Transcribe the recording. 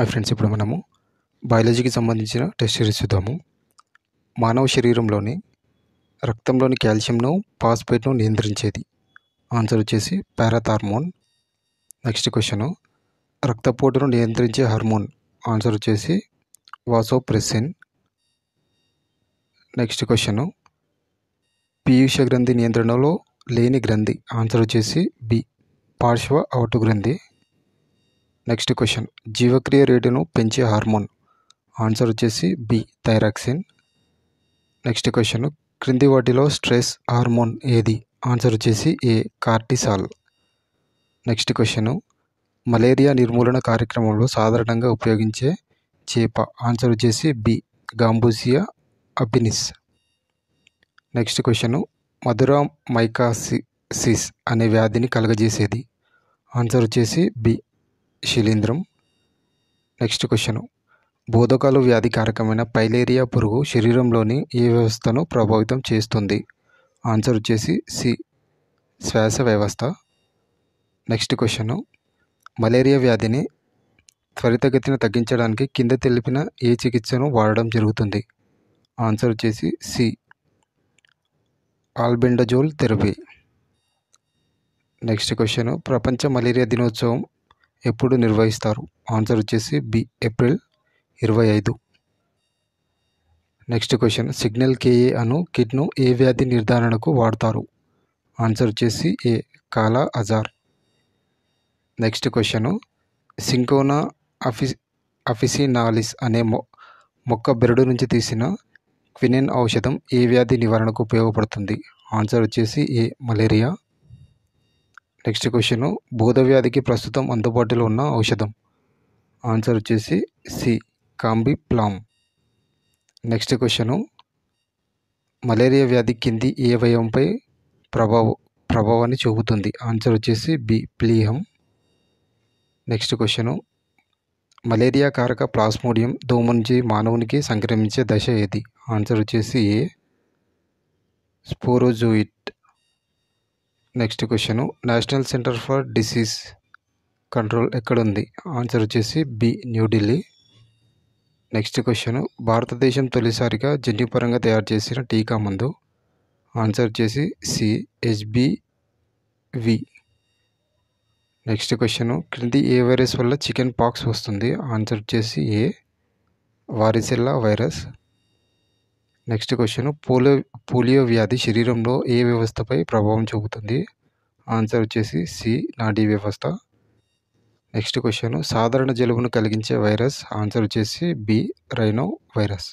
ఆ ఫ్రెండ్స్ ఇప్పుడు మనము బయాలజీకి సంబంధించిన టెస్ట్ సిరీస్ చూద్దాము మానవ శరీరంలోని రక్తంలోని కాల్షియంను పాస్పేట్ను నియంత్రించేది ఆన్సర్ వచ్చేసి పారాథార్మోన్ నెక్స్ట్ క్వశ్చను రక్తపోటును నియంత్రించే హార్మోన్ ఆన్సర్ వచ్చేసి వాసోప్రెసిన్ నెక్స్ట్ క్వశ్చను పీయూష గ్రంథి నియంత్రణలో లేని గ్రంథి ఆన్సర్ వచ్చేసి బి పార్శ్వ అవుటు గ్రంథి నెక్స్ట్ క్వశ్చన్ జీవక్రియ రేటును పెంచే హార్మోన్ ఆన్సర్ వచ్చేసి బి థైరాక్సిన్ నెక్స్ట్ క్వశ్చన్ క్రింది వాటిలో స్ట్రెస్ హార్మోన్ ఏది ఆన్సర్ వచ్చేసి A cortisol next question malaria నిర్మూలన కార్యక్రమంలో సాధారణంగా ఉపయోగించే చేప ఆన్సర్ వచ్చేసి B gambusia affinis next question మధుర మైకాసిసిస్ అనే వ్యాధిని కలగజేసేది ఆన్సర్ వచ్చేసి బి శిలీంద్రం నెక్స్ట్ క్వశ్చన్ బోధకాలు వ్యాధికారకమైన పైలేరియా పురుగు శరీరంలోని ఏ వ్యవస్థను ప్రభావితం చేస్తుంది ఆన్సర్ వచ్చేసి సి శ్వాస వ్యవస్థ నెక్స్ట్ క్వశ్చన్ మలేరియా వ్యాధిని త్వరితగతిన తగ్గించడానికి కింద తెలిపిన ఏ చికిత్సను వాడడం జరుగుతుంది ఆన్సర్ వచ్చేసి C albendazole therapy next question ప్రపంచ మలేరియా దినోత్సవం ఎప్పుడు నిర్వహిస్తారు ఆన్సర్ వచ్చేసి బి ఏప్రిల్ ఇరవై ఐదు నెక్స్ట్ క్వశ్చన్ సిగ్నల్ కేఏ అను కిట్ను ఏ వ్యాధి నిర్ధారణకు వాడతారు ఆన్సర్ వచ్చేసి A kala azar next question cinchona అఫి అఫిసినాలిస్ అనే మొ మొక్క బెరడు నుంచి తీసిన క్వినెన్ ఔషధం ఏ వ్యాధి నివారణకు ఉపయోగపడుతుంది ఆన్సర్ వచ్చేసి ఏ మలేరియా నెక్స్ట్ క్వశ్చన్ బోధవ్యాధికి ప్రస్తుతం అందుబాటులో ఉన్న ఔషధం ఆన్సర్ వచ్చేసి C Combiflam next question malaria వ్యాధి కింది ఏ వయంపై ప్రభావ ప్రభావాన్ని చూపుతుంది ఆన్సర్ వచ్చేసి బి ప్లీహం నెక్స్ట్ క్వశ్చను మలేరియా కారక ప్లాస్మోడియం దోమ నుంచి మానవునికి సంక్రమించే దశ ఏది ఆన్సర్ వచ్చేసి A sporozoite next question national centre for disease control ఎక్కడ ఉంది ఆన్సర్ వచ్చేసి బి న్యూఢిల్లీ నెక్స్ట్ క్వశ్చన్ భారతదేశం తొలిసారిగా జన్యుపరంగా తయారు చేసిన టీకా మందు ఆన్సర్ వచ్చేసి సి హెచ్బివి నెక్స్ట్ క్వశ్చన్ క్రింది ఏ వైరస్ వల్ల చికెన్ పాక్స్ వస్తుంది ఆన్సర్ వచ్చేసి A varicella virus next question polio polio వ్యాధి శరీరంలో ఏ వ్యవస్థపై ప్రభావం చూపుతుంది ఆన్సర్ వచ్చేసి సి నాడీ వ్యవస్థ నెక్స్ట్ క్వశ్చన్ సాధారణ జలుబును కలిగించే వైరస్ ఆన్సర్ వచ్చేసి బి రైనో వైరస్